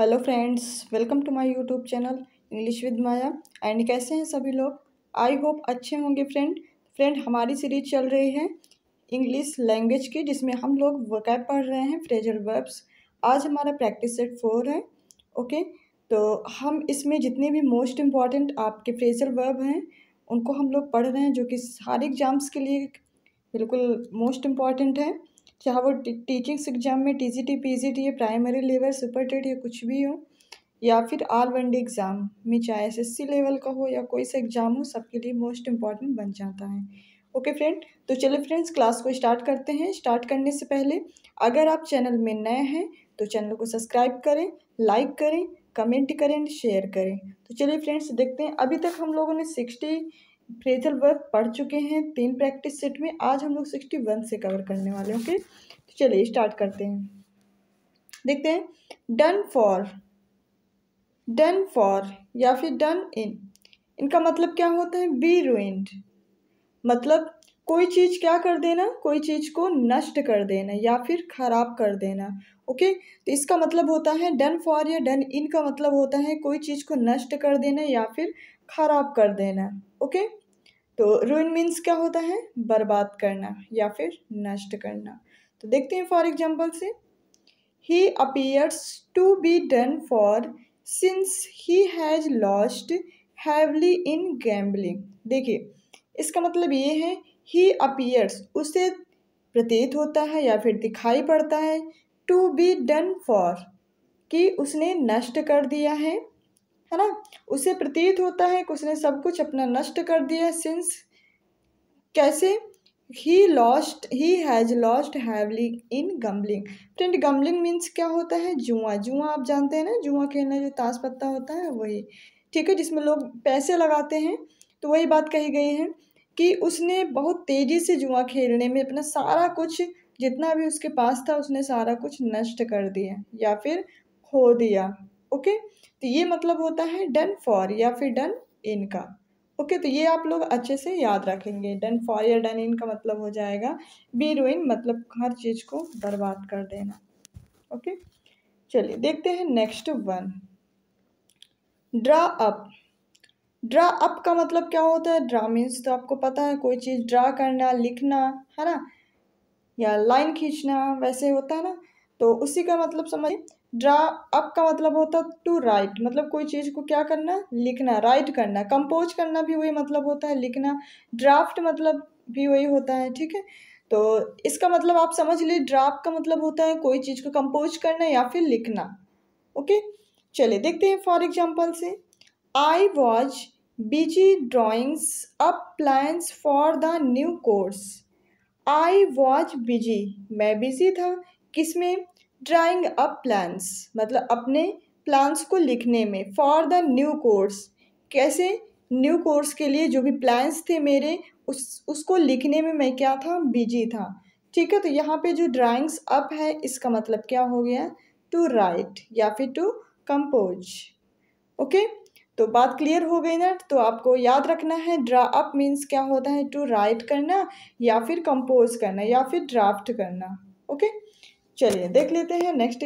Hello friends welcome to my YouTube channel English with Maya and कैसे हैं सभी लोग आई होप अच्छे होंगे फ्रेंड फ्रेंड हमारी सीरीज चल रही है इंग्लिश लैंग्वेज की जिसमें हम लोग वकैब पढ़ रहे हैं फ्रेजर वर्ब्स आज हमारा प्रैक्टिस सेट फोर है ओके तो हम इसमें जितने भी मोस्ट इम्पॉर्टेंट आपके फ्रेजर वर्ब हैं उनको हम लोग पढ़ रहे हैं जो कि हर एग्ज़ाम्स के लिए बिल्कुल मोस्ट इम्पॉर्टेंट है चाहे वो टीचिंग्स एग्ज़ाम में T G T P G T या प्राइमरी लेवल सुपर टेट या कुछ भी हो या फिर ऑल वन डे एग्ज़ाम में चाहे एस एस सी लेवल का हो या कोई सा एग्ज़ाम हो सबके लिए मोस्ट इम्पॉर्टेंट बन जाता है ओके फ्रेंड तो चलिए फ्रेंड्स क्लास को स्टार्ट करते हैं स्टार्ट करने से पहले अगर आप चैनल में नए हैं तो चैनल को सब्सक्राइब करें लाइक करें कमेंट करें शेयर करें तो चलिए फ्रेंड्स देखते हैं अभी तक हम लोगों ने सिक्सटी फ्रेजल वर्क पढ़ चुके हैं तीन प्रैक्टिस सेट में आज हम लोग सिक्सटी वन से कवर करने वाले हैं ओके तो चलिए स्टार्ट करते हैं देखते हैं डन फॉर डन फॉर या फिर डन इन इनका मतलब क्या होता है बी रुइंड मतलब कोई चीज़ क्या कर देना कोई चीज़ को नष्ट कर देना या फिर ख़राब कर देना ओके तो इसका मतलब होता है डन फॉर या डन इन का मतलब होता है कोई चीज़ को नष्ट कर देना या फिर ख़राब कर देना ओके तो रूइन मीन्स क्या होता है बर्बाद करना या फिर नष्ट करना तो देखते हैं फॉर एग्जाम्पल से he appears to be done for since he has lost heavily in gambling देखिए इसका मतलब ये है ही अपीयर्स उसे प्रतीत होता है या फिर दिखाई पड़ता है टू बी डन फॉर कि उसने नष्ट कर दिया है है ना उसे प्रतीत होता है कि उसने सब कुछ अपना नष्ट कर दिया सिंस कैसे he lost he has lost heavily in gambling friend gambling means क्या होता है जुआ जुआ आप जानते हैं ना जुआ खेलना जो ताश पत्ता होता है वही ठीक है जिसमें लोग पैसे लगाते हैं तो वही बात कही गई है कि उसने बहुत तेज़ी से जुआ खेलने में अपना सारा कुछ जितना भी उसके पास था उसने सारा कुछ नष्ट कर दिया या फिर खो दिया ओके तो ये मतलब होता है डन फॉर या फिर डन इन का ओके तो ये आप लोग अच्छे से याद रखेंगे डन फॉर या डन इन का मतलब हो जाएगा बी रूइन मतलब हर चीज़ को बर्बाद कर देना ओके चलिए देखते हैं next one draw up draw up का मतलब क्या होता है ड्रा मीन्स तो आपको पता है कोई चीज़ ड्रा करना लिखना है ना या लाइन खींचना वैसे होता है ना तो उसी का मतलब समझिए ड्रा अप का मतलब होता है टू राइट मतलब कोई चीज़ को क्या करना लिखना राइट करना कंपोज करना भी वही मतलब होता है लिखना ड्राफ्ट मतलब भी वही होता है ठीक है तो इसका मतलब आप समझ लीजिए ड्राफ्ट का मतलब होता है कोई चीज़ को कंपोज करना या फिर लिखना ओके चलिए देखते हैं फॉर एग्जाम्पल से I was busy drawings up plans for the new course I was busy मैं बिजी था किस में ड्राइंग अप प्लान्स मतलब अपने प्लान्स को लिखने में फॉर द न्यू कोर्स कैसे न्यू कोर्स के लिए जो भी प्लान्स थे मेरे उस उसको लिखने में मैं क्या था बिजी था ठीक है तो यहाँ पे जो ड्राइंग्स अप है इसका मतलब क्या हो गया टू राइट या फिर टू कंपोज ओके तो बात क्लियर हो गई ना तो आपको याद रखना है ड्रा अप मीन्स क्या होता है टू राइट करना या फिर कंपोज करना या फिर ड्राफ्ट करना ओके okay? चलिए देख लेते हैं नेक्स्ट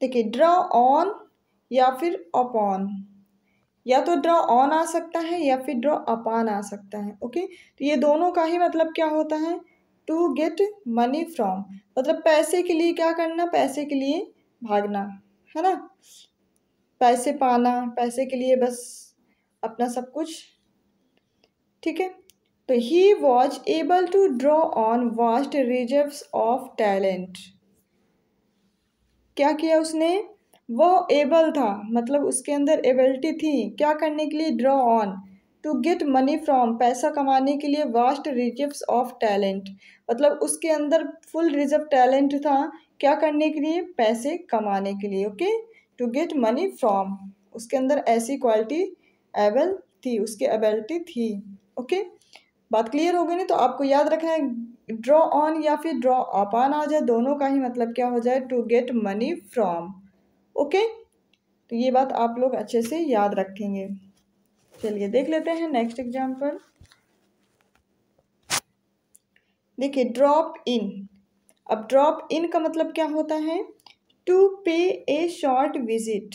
देखिए ड्रा ऑन या फिर अपॉन या तो ड्रा ऑन आ सकता है या फिर ड्रॉ अपान आ सकता है ओके तो ये दोनों का ही मतलब क्या होता है टू गेट मनी फ्रॉम मतलब पैसे के लिए क्या करना पैसे के लिए भागना है ना पैसे पाना पैसे के लिए बस अपना सब कुछ ठीक है तो he was able to draw on vast reserves of talent क्या किया उसने वह एबल था मतलब उसके अंदर एबिलिटी थी क्या करने के लिए draw on to get money from पैसा कमाने के लिए वास्ट रिजर्व ऑफ टैलेंट मतलब उसके अंदर फुल रिजर्व टैलेंट था क्या करने के लिए पैसे कमाने के लिए okay to get money from उसके अंदर ऐसी क्वालिटी एबल थी उसकी एबिलिटी थी ओके बात क्लियर हो गई ना तो आपको याद रखना है ड्रॉ ऑन या फिर ड्रॉ ऑन आ जाए दोनों का ही मतलब क्या हो जाए to get money from okay तो ये बात आप लोग अच्छे से याद रखेंगे चलिए देख लेते हैं नेक्स्ट एग्जाम्पल देखिए ड्रॉप इन अब ड्रॉप इन का मतलब क्या होता है to pay a short visit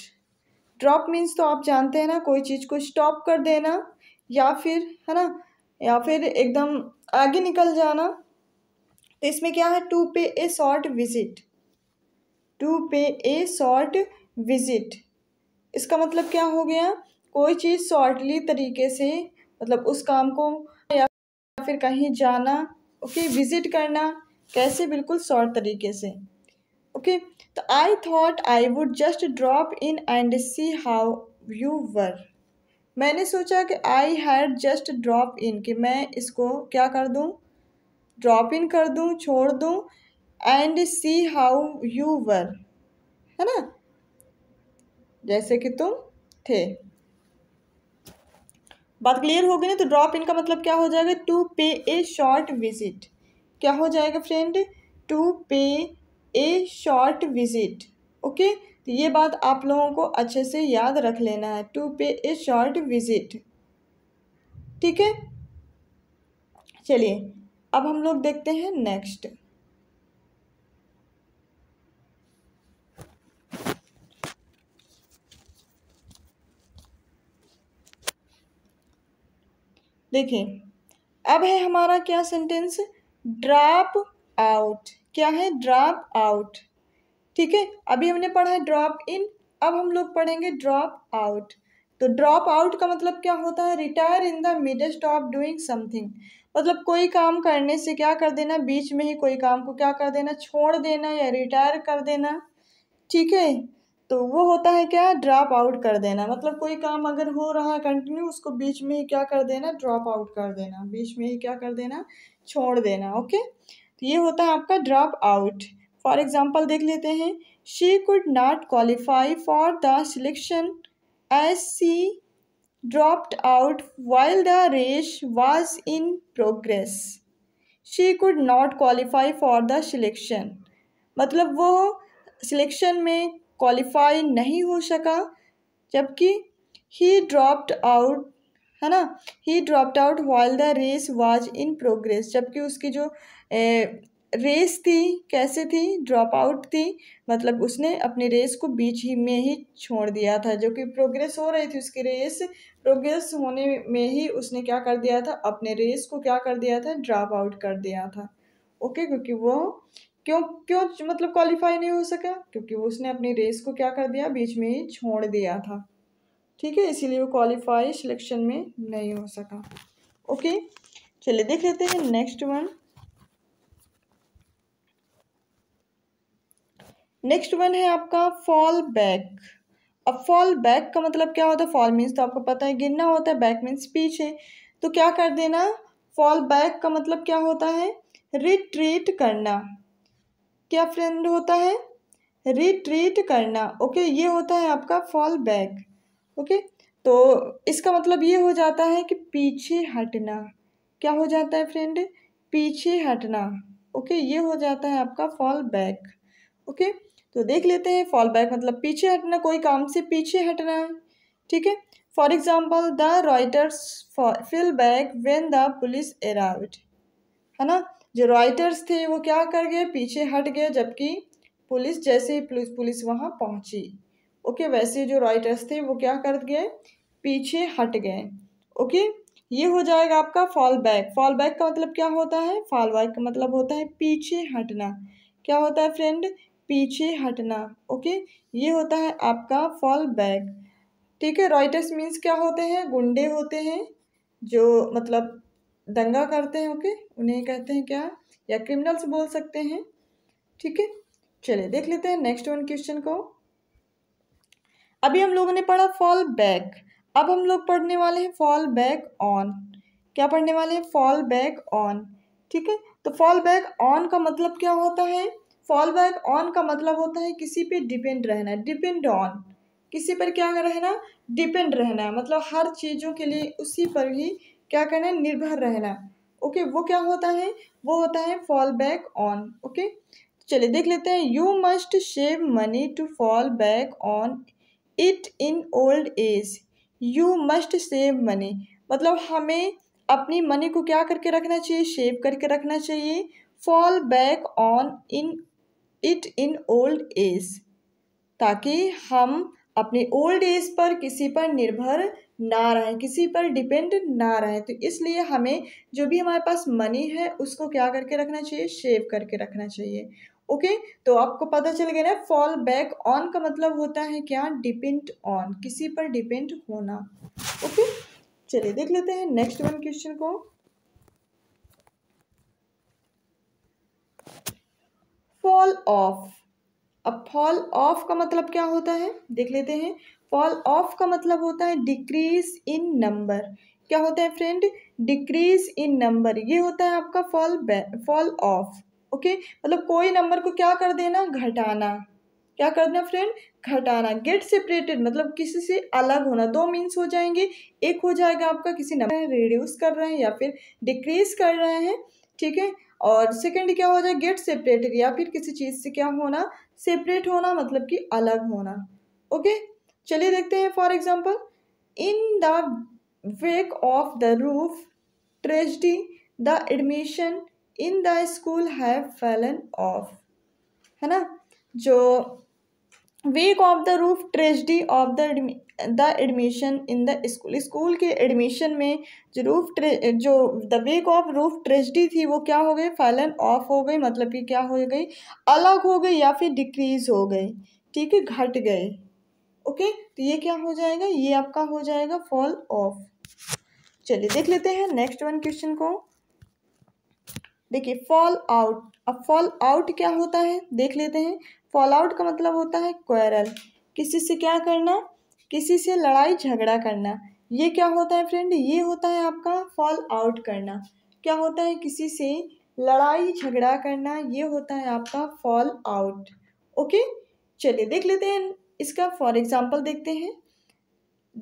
drop means तो आप जानते हैं ना कोई चीज़ को स्टॉप कर देना या फिर है ना या फिर एकदम आगे निकल जाना तो इसमें क्या है to pay a short visit to pay a short visit इसका मतलब क्या हो गया कोई चीज़ शॉर्टली तरीके से मतलब उस काम को या फिर कहीं जाना ओके विजिट करना कैसे बिल्कुल शॉर्ट तरीके से ओके तो I thought I would just drop in and see how you were मैंने सोचा कि I had just drop in कि मैं इसको क्या कर दूँ ड्रॉप इन कर दूँ छोड़ दूँ and see how you were है ना जैसे कि तुम थे बात क्लियर हो गई ना तो ड्रॉप इन का मतलब क्या हो जाएगा to pay a short visit क्या हो जाएगा friend to pay a short visit okay तो ये बात आप लोगों को अच्छे से याद रख लेना है to pay a short visit ठीक है चलिए अब हम लोग देखते हैं नेक्स्ट देखिए अब है हमारा क्या सेंटेंस ड्राप आउट क्या है ड्राप आउट ठीक है अभी हमने पढ़ा है ड्रॉप इन अब हम लोग पढ़ेंगे ड्रॉप आउट तो ड्रॉप आउट का मतलब क्या होता है retire in the midst of doing something मतलब कोई काम करने से क्या कर देना बीच में ही कोई काम को क्या कर देना छोड़ देना या रिटायर कर देना ठीक है तो वो होता है क्या ड्रॉप आउट कर देना मतलब कोई काम अगर हो रहा है कंटिन्यू उसको बीच में ही क्या कर देना ड्रॉप आउट कर देना बीच में ही क्या कर देना छोड़ देना ओके तो ये होता है आपका ड्रॉप आउट फॉर एग्ज़ाम्पल देख लेते हैं she could not qualify for the selection as she dropped out while the race was in progress she could not qualify for the selection मतलब वो सिलेक्शन में क्वालिफाई नहीं हो सका जबकि ही ड्रॉप्ड आउट है ना he dropped out while the race was in progress जबकि उसकी जो रेस थी कैसे थी ड्रॉप आउट थी मतलब उसने अपनी रेस को बीच ही में ही छोड़ दिया था जो कि प्रोग्रेस हो रही थी उसकी रेस प्रोग्रेस होने में ही उसने क्या कर दिया था अपने रेस को क्या कर दिया था ड्रॉप आउट कर दिया था ओके क्योंकि वो क्यों क्यों मतलब क्वालिफाई नहीं हो सका क्योंकि उसने अपनी रेस को क्या कर दिया बीच में ही छोड़ दिया था ठीक है इसीलिए वो क्वालिफाई सिलेक्शन में नहीं हो सका ओके चलिए देख लेते हैं नेक्स्ट वन नेक्स्ट वन है आपका फॉल बैक अब फॉल बैक का मतलब क्या होता है फॉल मीन्स तो आपको पता है गिरना होता है बैक मीन्स पीछे तो क्या कर देना फॉल बैक का मतलब क्या होता है रिट्रीट करना क्या फ्रेंड होता है रिट्रीट करना ओके ये होता है आपका फॉल बैक ओके तो इसका मतलब ये हो जाता है कि पीछे हटना क्या हो जाता है फ्रेंड पीछे हटना ओके ये हो जाता है आपका फॉल बैक ओके तो देख लेते हैं फॉल बैक मतलब पीछे हटना कोई काम से पीछे हटना है ठीक है for example the rioters fell back when the police arrived है ना जो रॉयटर्स थे वो क्या कर गए पीछे हट गए जबकि पुलिस जैसे ही पुलिस पुलिस वहाँ पहुँची ओके वैसे जो रॉयटर्स थे वो क्या कर गए पीछे हट गए ओके ये हो जाएगा आपका फॉल बैक फॉल बैक का मतलब क्या होता है फॉल बैक का मतलब होता है पीछे हटना क्या होता है फ्रेंड पीछे हटना ओके ये होता है आपका फॉल बैक ठीक है रॉयटर्स मीन्स क्या होते हैं गुंडे होते हैं जो मतलब दंगा करते हैं ओके उन्हें कहते हैं क्या या क्रिमिनल्स बोल सकते हैं ठीक है चलिए देख लेते हैं नेक्स्ट वन क्वेश्चन को अभी हम लोगों ने पढ़ा फॉल बैक अब हम लोग पढ़ने वाले हैं फॉल बैक ऑन क्या पढ़ने वाले हैं फॉल बैक ऑन ठीक है तो फॉल बैक ऑन का मतलब क्या होता है फॉल बैक ऑन का मतलब होता है किसी पे डिपेंड रहना डिपेंड ऑन किसी पर क्या रहना डिपेंड रहना मतलब हर चीज़ों के लिए उसी पर ही क्या करना है निर्भर रहना ओके okay, वो क्या होता है वो होता है फॉल बैक ऑन ओके चलिए देख लेते हैं you must save money to fall back on it in old age you must save money मतलब हमें अपनी मनी को क्या करके रखना चाहिए सेव करके रखना चाहिए fall back on in it in old age ताकि हम अपने ओल्ड एज पर किसी पर निर्भर ना रहें किसी पर डिपेंड ना रहें तो इसलिए हमें जो भी हमारे पास मनी है उसको क्या करके रखना चाहिए शेव करके रखना चाहिए ओके तो आपको पता चल गया ना फॉल बैक ऑन का मतलब होता है क्या डिपेंड ऑन किसी पर डिपेंड होना ओके चलिए देख लेते हैं नेक्स्ट वन क्वेश्चन को फॉल ऑफ अब फॉल ऑफ का मतलब क्या होता है देख लेते हैं फॉल ऑफ का मतलब होता है डिक्रीज इन नंबर क्या होता है फ्रेंड डिक्रीज इन नंबर ये होता है आपका फॉल फॉल ऑफ ओके मतलब कोई नंबर को क्या कर देना घटाना क्या करना फ्रेंड घटाना गेट सेपरेटेड मतलब किसी से अलग होना दो मीन्स हो जाएंगे एक हो जाएगा आपका किसी नंबर रिड्यूस कर रहे हैं या फिर डिक्रीज कर रहे हैं ठीक है और सेकंड क्या हो जाए गेट सेपरेटेड या फिर किसी चीज़ से क्या होना सेपरेट होना मतलब कि अलग होना ओके चलिए देखते हैं for example in the wake of the roof tragedy the admission in the school have fallen off है ना जो week of the roof tragedy of the the admission in the school school के admission में जो roof ट्रे जो the wake of roof tragedy थी वो क्या हो गई फैलन ऑफ हो गई मतलब कि क्या हो गई अलग हो गई या फिर डिक्रीज हो गई ठीक है घट गए ओके तो ये क्या हो जाएगा ये आपका हो जाएगा फॉल ऑफ चलिए देख लेते हैं नेक्स्ट वन क्वेश्चन को देखिए फॉल आउट अब फॉल आउट क्या होता है देख लेते हैं फॉल आउट का मतलब होता है क्वेरल किसी से क्या करना किसी से लड़ाई झगड़ा करना ये क्या होता है फ्रेंड ये होता है आपका फॉल आउट करना क्या होता है किसी से लड़ाई झगड़ा करना ये होता है आपका फॉल आउट ओके चलिए देख लेते हैं इसका फॉर एग्जाम्पल देखते हैं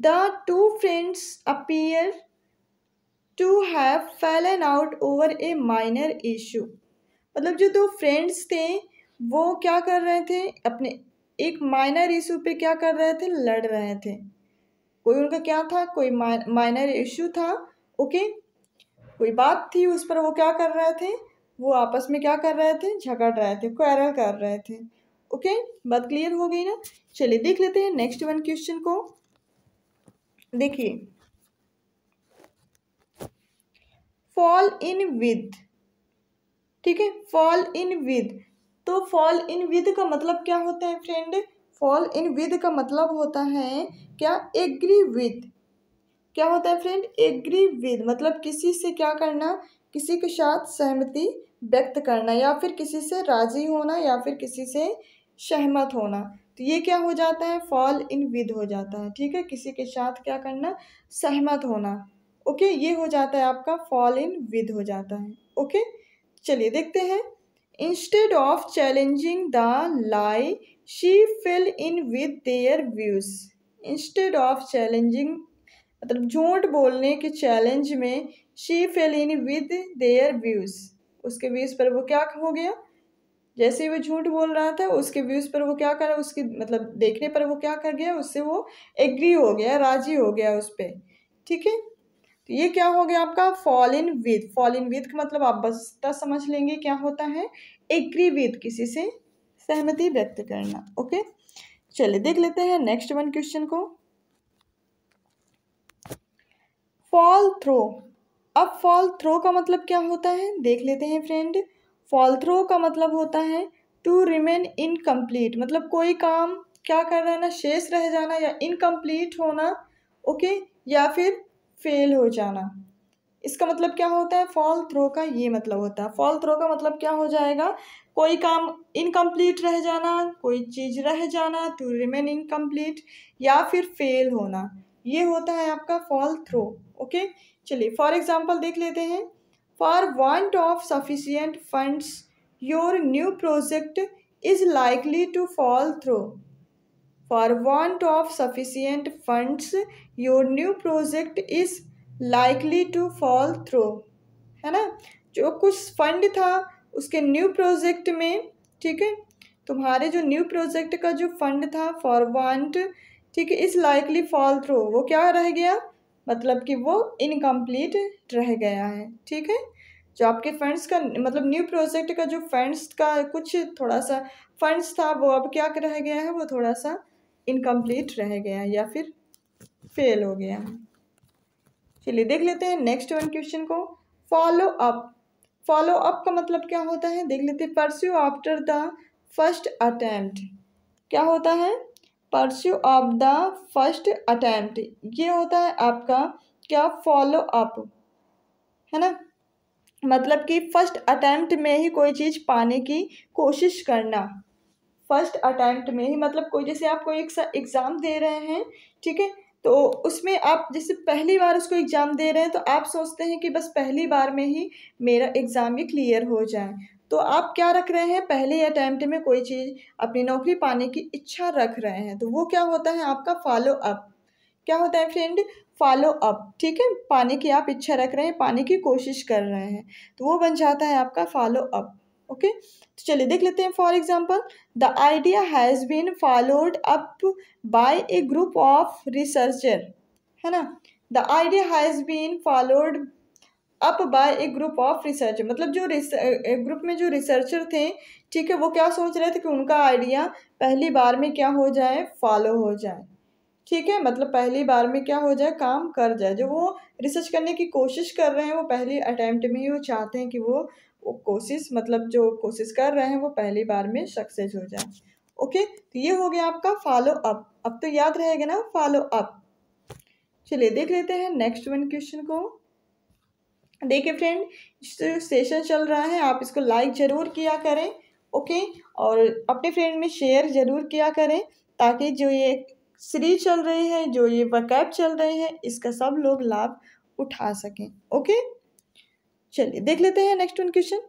the two friends appear to have fallen out over a minor issue मतलब जो दो फ्रेंड्स थे वो क्या कर रहे थे अपने एक माइनर इशू पे क्या कर रहे थे लड़ रहे थे कोई उनका क्या था कोई माइनर इशू था ओके कोई बात थी उस पर वो क्या कर रहे थे वो आपस में क्या कर रहे थे झगड़ रहे थे क्वैरल कर रहे थे ओके बात क्लियर हो गई ना चलिए देख लेते हैं नेक्स्ट वन क्वेश्चन को देखिए फॉल इन विद ठीक है फॉल इन विद तो फॉल इन विद का मतलब क्या होता है फ्रेंड फॉल इन विद का मतलब होता है क्या एग्री विद क्या होता है फ्रेंड एग्री विद मतलब किसी से क्या करना किसी के साथ सहमति व्यक्त करना या फिर किसी से राजी होना या फिर किसी से सहमत होना तो ये क्या हो जाता है फॉल इन विद हो जाता है ठीक है किसी के साथ क्या करना सहमत होना ओके ये हो जाता है आपका फॉल इन विद हो जाता है ओके चलिए देखते हैं Instead of challenging the lie, she fell in with their views. Instead of challenging मतलब झूठ बोलने के चैलेंज में she fell in with their views उसके व्यूज़ पर वो क्या हो गया जैसे वो झूठ बोल रहा था उसके व्यूज़ पर वो क्या कर उसकी मतलब देखने पर वो क्या कर गया उससे वो एग्री हो गया राजी हो गया उस पर ठीक है ये क्या हो गया आपका fall in with fall in with का मतलब आप बस तक समझ लेंगे क्या होता है एग्री विद किसी से सहमति व्यक्त करना ओके चलिए देख लेते हैं नेक्स्ट वन क्वेश्चन को फॉल थ्रो अब फॉल थ्रो का मतलब क्या होता है देख लेते हैं फ्रेंड फॉल थ्रो का मतलब होता है टू रिमेन इनकम्प्लीट मतलब कोई काम क्या कर रहा है ना शेष रह जाना या इनकम्प्लीट होना ओके या फिर फेल हो जाना इसका मतलब क्या होता है फॉल थ्रो का ये मतलब होता है फॉल थ्रो का मतलब क्या हो जाएगा कोई काम इनकम्प्लीट रह जाना कोई चीज़ रह जाना टू रिमेन इनकम्प्लीट या फिर फेल होना ये होता है आपका फॉल थ्रो ओके चलिए फॉर एग्जांपल देख लेते हैं for want of sufficient funds your new project is likely to fall through for want of sufficient funds your new project is likely to fall through है ना जो कुछ fund था उसके न्यू प्रोजेक्ट में ठीक है तुम्हारे जो न्यू प्रोजेक्ट का जो फंड था फॉर वांट ठीक है इस लाइकली फॉल थ्रो वो क्या रह गया मतलब कि वो इनकम्प्लीट रह गया है ठीक है जो आपके फंड्स का मतलब न्यू प्रोजेक्ट का जो फंड्स का कुछ थोड़ा सा फंड्स था वो अब क्या रह गया है वो थोड़ा सा इनकम्प्लीट रह गया या फिर फेल हो गया चलिए देख लेते हैं नेक्स्ट वन क्वेश्चन को फॉलो अप फॉलो अप का मतलब क्या होता है देख लेते हैं pursue after the first attempt क्या होता है pursue of the first attempt ये होता है आपका क्या फॉलो अप है ना मतलब कि फर्स्ट अटैम्प्ट में ही कोई चीज़ पाने की कोशिश करना फर्स्ट अटैम्प्ट में ही मतलब कोई जैसे आप कोई एग्ज़ाम दे रहे हैं ठीक है तो उसमें आप जैसे पहली बार उसको एग्ज़ाम दे रहे हैं तो आप सोचते हैं कि बस पहली बार में ही मेरा एग्ज़ाम ये क्लियर हो जाए तो आप क्या रख रहे हैं पहले अटैम्प्ट में कोई चीज़ अपनी नौकरी पाने की इच्छा रख रहे हैं तो वो क्या होता है आपका फॉलो अप क्या होता है फ्रेंड फॉलो अप ठीक है पाने की आप इच्छा रख रहे हैं पाने की कोशिश कर रहे हैं तो वो बन जाता है आपका फॉलो अप ओके तो चलिए देख लेते हैं for example the idea has been followed up by a group of researcher है ना the idea has been followed up by a group of researcher मतलब जो ग्रुप में जो रिसर्चर थे ठीक है वो क्या सोच रहे थे कि उनका आइडिया पहली बार में क्या हो जाए फॉलो हो जाए ठीक है मतलब पहली बार में क्या हो जाए काम कर जाए जो वो रिसर्च करने की कोशिश कर रहे हैं वो पहली अटैम्प्ट में ही वो चाहते हैं कि वो वो कोशिश मतलब जो कोशिश कर रहे हैं वो पहली बार में सक्सेस हो जाए ओके तो ये हो गया आपका फॉलो अप अब तो याद रहेगा ना फॉलो अप चलिए देख लेते हैं नेक्स्ट वन क्वेश्चन को देखिए फ्रेंड सेशन चल रहा है आप इसको लाइक ज़रूर किया करें ओके और अपने फ्रेंड में शेयर ज़रूर किया करें ताकि जो ये सीरीज चल रही है जो ये वकैब चल रही है इसका सब लोग लाभ उठा सकें ओके चलिए देख लेते हैं next one question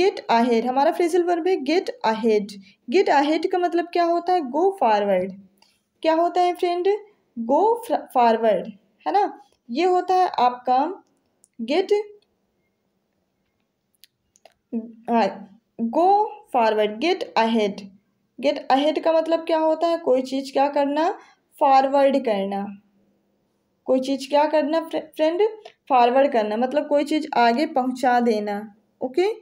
get ahead हमारा फ्रेजल वर्ब है गेट आहेड गेट आहेड का मतलब क्या होता है गो फॉरवर्ड क्या होता है फ्रेंड गो फॉरवर्ड है ना ये होता है आपका get go forward get ahead get ahead का मतलब क्या होता है कोई चीज़ क्या करना फॉरवर्ड करना कोई चीज़ क्या करना फ्रेंड फॉरवर्ड करना मतलब कोई चीज़ आगे पहुंचा देना ओके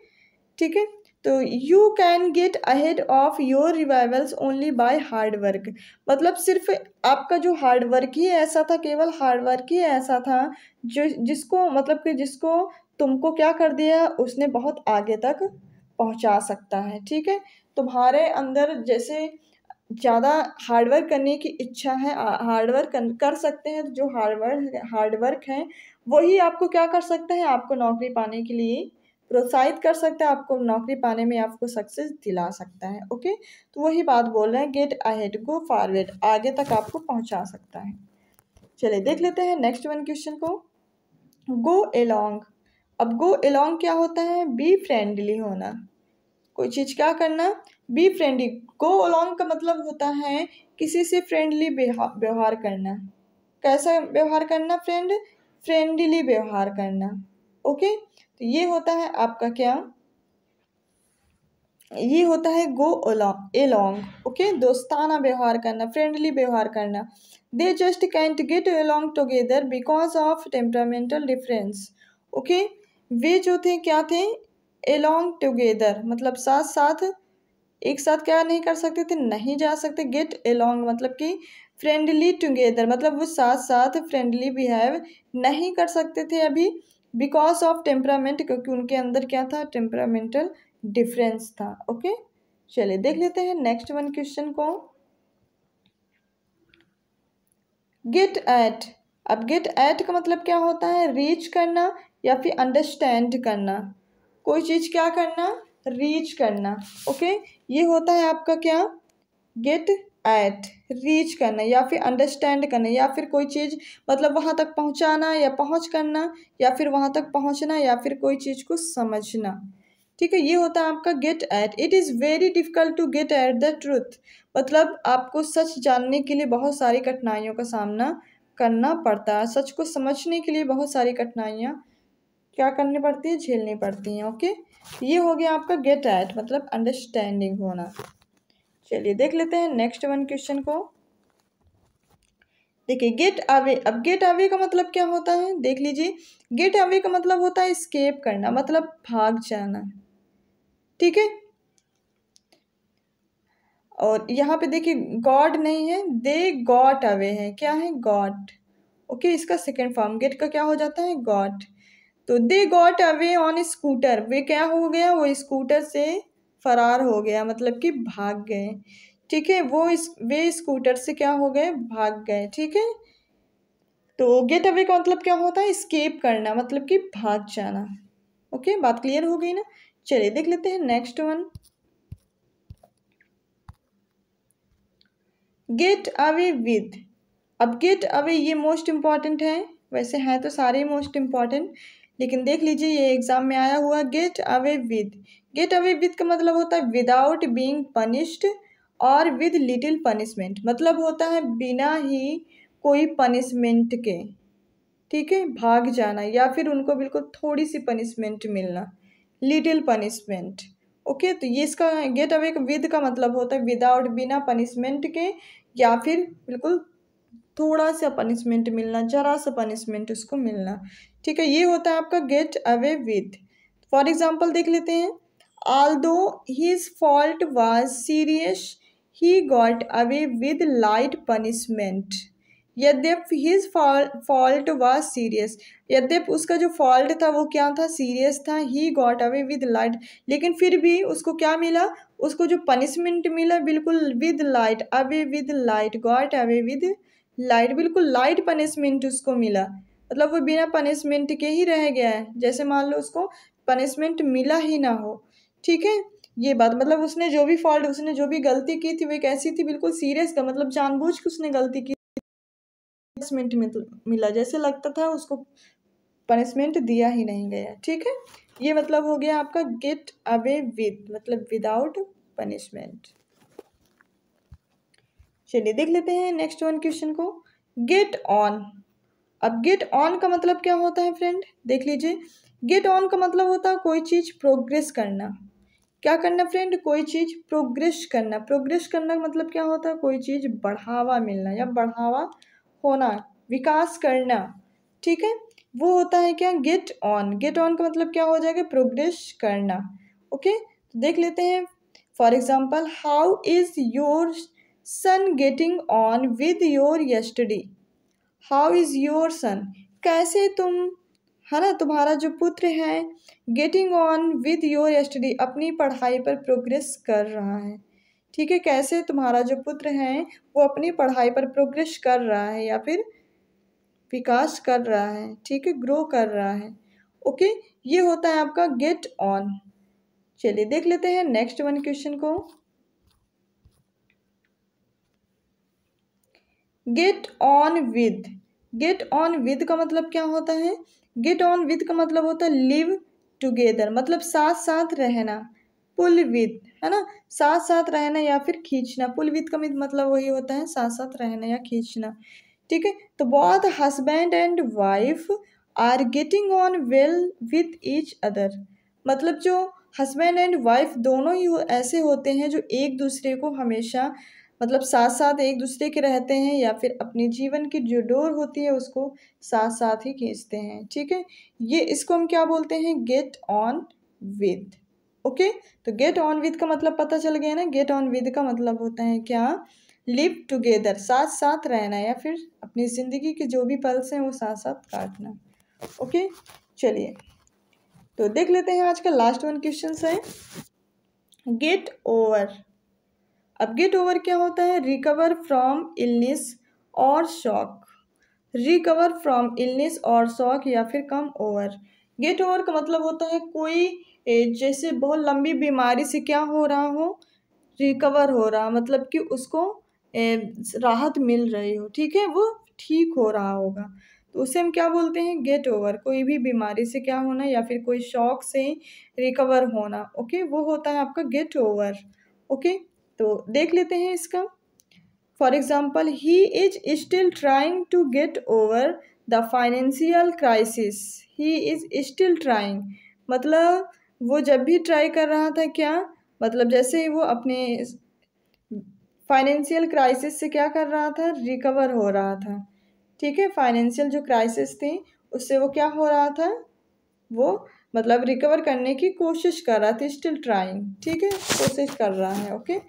ठीक है तो you can get ahead of your revivals only by hard work मतलब सिर्फ आपका जो हार्ड वर्क ही ऐसा था केवल हार्ड वर्क ही ऐसा था जो जिसको मतलब कि जिसको तुमको क्या कर दिया उसने बहुत आगे तक पहुंचा सकता है ठीक है तुम्हारे अंदर जैसे ज़्यादा हार्डवर्क करने की इच्छा है हार्डवर्क कर, कर सकते हैं तो जो हार्डवर्क हार्डवर्क है वही आपको क्या कर सकता है आपको नौकरी पाने के लिए प्रोत्साहित कर सकता है आपको नौकरी पाने में आपको सक्सेस दिला सकता है ओके तो वही बात बोल रहे हैं गेट अहेड गो फॉरवर्ड आगे तक आपको पहुंचा सकता है चलिए देख लेते हैं नेक्स्ट वन क्वेश्चन को गो एलोंग अब गो एलोंग क्या होता है बी फ्रेंडली होना कोई चीज़ क्या करना बी फ्रेंडली गो अलोंग का मतलब होता है किसी से फ्रेंडली व्यवहार करना कैसा व्यवहार करना फ्रेंड फ्रेंडली व्यवहार करना ओके तो ये होता है आपका क्या ये होता है गो अलोंग एलोंग ओके दोस्ताना व्यवहार करना फ्रेंडली व्यवहार करना they just can't get along together because of temperamental difference okay वे जो थे क्या थे एलोंग टुगेदर मतलब साथ साथ एक साथ क्या नहीं कर सकते थे नहीं जा सकते गेट एलोंग मतलब कि फ्रेंडली टुगेदर मतलब वो साथ साथ फ्रेंडली बिहेव नहीं कर सकते थे अभी बिकॉज ऑफ टेम्परामेंट क्योंकि उनके अंदर क्या था टेम्परामेंटल डिफरेंस था ओके चलिए देख लेते हैं नेक्स्ट वन क्वेश्चन को गेट एट अब गेट एट का मतलब क्या होता है रीच करना या फिर अंडरस्टैंड करना कोई चीज़ क्या करना रीच करना ओके ये होता है आपका क्या गेट एट रीच करना या फिर अंडरस्टैंड करना या फिर कोई चीज़ मतलब वहाँ तक पहुँचाना या पहुँच करना या फिर वहाँ तक पहुँचना या फिर कोई चीज़ को समझना ठीक है ये होता है आपका get at it is very difficult to get at the truth मतलब आपको सच जानने के लिए बहुत सारी कठिनाइयों का सामना करना पड़ता है सच को समझने के लिए बहुत सारी कठिनाइयाँ क्या करनी पड़ती है झेलनी पड़ती हैं ओके ये हो गया आपका गेट एट मतलब अंडरस्टैंडिंग होना चलिए देख लेते हैं नेक्स्ट वन क्वेश्चन को देखिए गेट अवे अब गेट अवे का मतलब क्या होता है देख लीजिए गेट अवे का मतलब होता है स्केप करना मतलब भाग जाना ठीक है और यहाँ पे देखिए गॉड नहीं है दे गॉट अवे है क्या है गॉट ओके इसका सेकेंड फॉर्म गेट का क्या हो जाता है गॉट तो they got away on scooter वे क्या हो गया वो स्कूटर से फरार हो गया मतलब कि भाग गए ठीक है वो इस वे स्कूटर से क्या हो गए भाग गए ठीक है तो गेट अवे का मतलब क्या होता है स्केप करना मतलब कि भाग जाना ओके बात क्लियर हो गई ना चलिए देख लेते हैं next one get away with अब गेट अवे ये मोस्ट इम्पॉर्टेंट है वैसे है तो सारे मोस्ट इम्पॉर्टेंट लेकिन देख लीजिए ये एग्ज़ाम में आया हुआ get away with get away with का मतलब होता है विदाउट बींग पनिश्ड और विद लिटिल पनिशमेंट मतलब होता है बिना ही कोई पनिशमेंट के ठीक है भाग जाना या फिर उनको बिल्कुल थोड़ी सी पनिशमेंट मिलना लिटिल पनिशमेंट ओके तो ये इसका गेट अवे विद का मतलब होता है विदाउट बिना पनिशमेंट के या फिर बिल्कुल थोड़ा सा पनिशमेंट मिलना जरा सा पनिशमेंट उसको मिलना ठीक है ये होता है आपका get away with for example देख लेते हैं although his fault was serious he got away with light punishment यद्यप हीज फॉल्ट वॉज सीरियस यद्यप उसका जो फॉल्ट था वो क्या था सीरियस था he got away with light लेकिन फिर भी उसको क्या मिला उसको जो पनिशमेंट मिला बिल्कुल with light away with light got away with light बिल्कुल लाइट पनिशमेंट उसको मिला मतलब वो बिना पनिशमेंट के ही रह गया है जैसे मान लो उसको पनिशमेंट मिला ही ना हो ठीक है ये बात मतलब उसने जो भी फॉल्ट उसने जो भी गलती की थी वो एक ऐसी थी बिल्कुल सीरियस का मतलब जानबूझ के उसने गलती की पनिशमेंट मिला जैसे लगता था उसको पनिशमेंट दिया ही नहीं गया ठीक है ये मतलब हो गया आपका गेट अवे विद मतलब विदाउट पनिशमेंट चलिए देख लेते हैं नेक्स्ट वन क्वेश्चन को गेट ऑन अब गेट ऑन का मतलब क्या होता है फ्रेंड देख लीजिए गेट ऑन का मतलब होता है कोई चीज़ प्रोग्रेस करना क्या करना फ्रेंड कोई चीज़ प्रोग्रेस करना प्रोग्रेस करना का मतलब क्या होता है कोई चीज़ बढ़ावा मिलना या बढ़ावा होना विकास करना ठीक है वो होता है क्या गेट ऑन गेट ऑन का मतलब क्या हो जाएगा प्रोग्रेस करना ओके तो देख लेते हैं for example how is your son getting on with your study how is your son कैसे तुम है ना तुम्हारा जो पुत्र है getting on with your study अपनी पढ़ाई पर प्रोग्रेस कर रहा है ठीक है कैसे तुम्हारा जो पुत्र है वो अपनी पढ़ाई पर प्रोग्रेस कर रहा है या फिर विकास कर रहा है ठीक है ग्रो कर रहा है ओके ये होता है आपका गेट ऑन चलिए देख लेते हैं नेक्स्ट वन क्वेश्चन को get on with get on with का मतलब क्या होता है गेट ऑन विद का मतलब होता है लिव टुगेदर मतलब साथ साथ रहना पुल विद है ना साथ साथ रहना या फिर खींचना पुल विद का मतलब वही होता है साथ साथ रहना या खींचना ठीक है तो बहुत husband and wife are getting on well with each other मतलब जो हस्बैंड एंड वाइफ दोनों ही ऐसे होते हैं जो एक दूसरे को हमेशा मतलब साथ साथ एक दूसरे के रहते हैं या फिर अपने जीवन की जो डोर होती है उसको साथ साथ ही खींचते हैं ठीक है ये इसको हम क्या बोलते हैं गेट ऑन विद ओके तो गेट ऑन विद का मतलब पता चल गया ना गेट ऑन विद का मतलब होता है क्या लिव टुगेदर साथ साथ रहना या फिर अपनी ज़िंदगी के जो भी पल्स हैं वो साथ साथ काटना ओके चलिए तो देख लेते हैं आज का लास्ट वन क्वेश्चन है गेट ओवर अब गेट ओवर क्या होता है रिकवर फ्रॉम इलनेस और शॉक रिकवर फ्रॉम इलनेस और शॉक या फिर कम ओवर गेट ओवर का मतलब होता है कोई जैसे बहुत लंबी बीमारी से क्या हो रहा हो रिकवर हो रहा मतलब कि उसको राहत मिल रही हो ठीक है वो ठीक हो रहा होगा तो उसे हम क्या बोलते हैं गेट ओवर कोई भी बीमारी से क्या होना या फिर कोई शौक से रिकवर होना ओके वो होता है आपका गेट ओवर ओके तो देख लेते हैं इसका for example he is still trying to get over the financial crisis he is still trying मतलब वो जब भी ट्राई कर रहा था क्या मतलब जैसे ही वो अपने फाइनेंशियल क्राइसिस से क्या कर रहा था रिकवर हो रहा था ठीक है फाइनेंशियल जो क्राइसिस थी उससे वो क्या हो रहा था वो मतलब रिकवर करने की कोशिश कर रहा था स्टिल ट्राइंग ठीक है कोशिश कर रहा है ओके okay?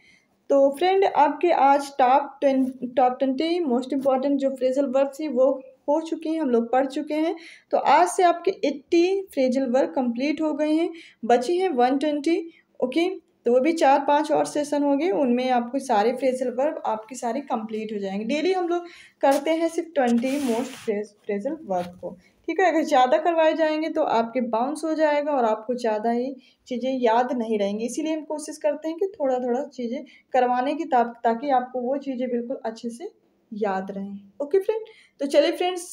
तो फ्रेंड आपके आज top ten top twenty most important जो फ्रेजल वर्ब थी वो हो चुकी हैं हम लोग पढ़ चुके हैं तो आज से आपके एट्टी फ्रेजल वर्ब कंप्लीट हो गए हैं बची हैं वन ट्वेंटी ओके तो वो भी चार पांच और सेशन होंगे उनमें आपको सारे फ्रेजल वर्ब आपके सारे कंप्लीट हो जाएंगे डेली हम लोग करते हैं सिर्फ ट्वेंटी मोस्ट फ्रेजल वर्ब को ठीक है अगर ज़्यादा करवाए जाएंगे तो आपके बाउंस हो जाएगा और आपको ज़्यादा ही चीज़ें याद नहीं रहेंगी इसीलिए हम कोशिश करते हैं कि थोड़ा थोड़ा चीज़ें करवाने की ताकि आपको वो चीज़ें बिल्कुल अच्छे से याद रहें ओके फ्रेंड तो चलिए फ्रेंड्स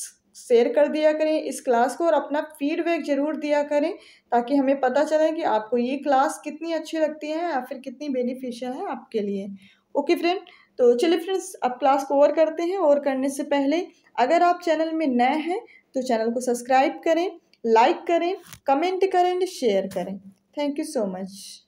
शेयर कर दिया करें इस क्लास को और अपना फीडबैक ज़रूर दिया करें ताकि हमें पता चले कि आपको ये क्लास कितनी अच्छी लगती है या फिर कितनी बेनिफिशियल है आपके लिए ओके फ्रेंड तो चलिए फ्रेंड्स अब क्लास को ओवर करते हैं और करने से पहले अगर आप चैनल में नए हैं तो चैनल को सब्सक्राइब करें लाइक करें कमेंट करें शेयर करें थैंक यू सो मच